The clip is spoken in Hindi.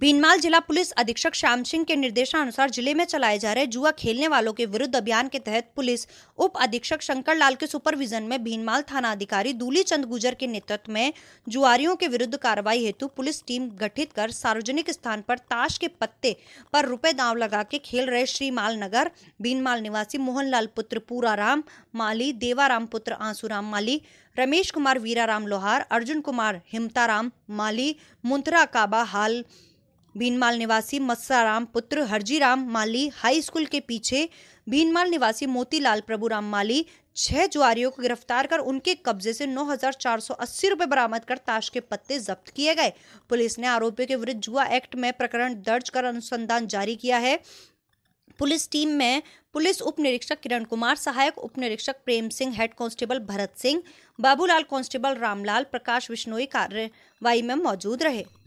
भीनमाल जिला पुलिस अधीक्षक श्याम सिंह के निर्देशानुसार जिले में चलाए जा रहे जुआ खेलने वालों के विरुद्ध अभियान के तहत पुलिस उप अधीक्षक शंकर लाल के सुपरविजन में भीनमाल थाना अधिकारी दूली चंद गुजर के नेतृत्व में जुआरियों के विरुद्ध कार्रवाई हेतु पुलिस टीम गठित कर सार्वजनिक स्थान पर ताश के पत्ते पर रुपए दाव लगा के खेल रहे श्रीमाल नगर भीनमाल निवासी मोहनलाल पुत्र पूराराम माली देवाराम पुत्र आंसूराम माली रमेश कुमार वीराराम लोहार अर्जुन कुमार हिमताराम माली मुंथरा काबा हाल भीनमाल निवासी मत्साराम पुत्र हरजीराम माली हाई स्कूल के पीछे भीनमाल निवासी मोतीलाल प्रभुराम माली छह जुआरियों को गिरफ्तार कर उनके कब्जे से 9,480 रुपए बरामद कर ताश के पत्ते जब्त किए गए पुलिस ने आरोपियों के विरुद्ध जुआ एक्ट में प्रकरण दर्ज कर अनुसंधान जारी किया है पुलिस टीम में पुलिस उप निरीक्षक किरण कुमार सहायक उप निरीक्षक Prem Singh head constable Bharat Singh Babulal constable Ramlal Prakash Vishnoi कार्यवाही में मौजूद रहे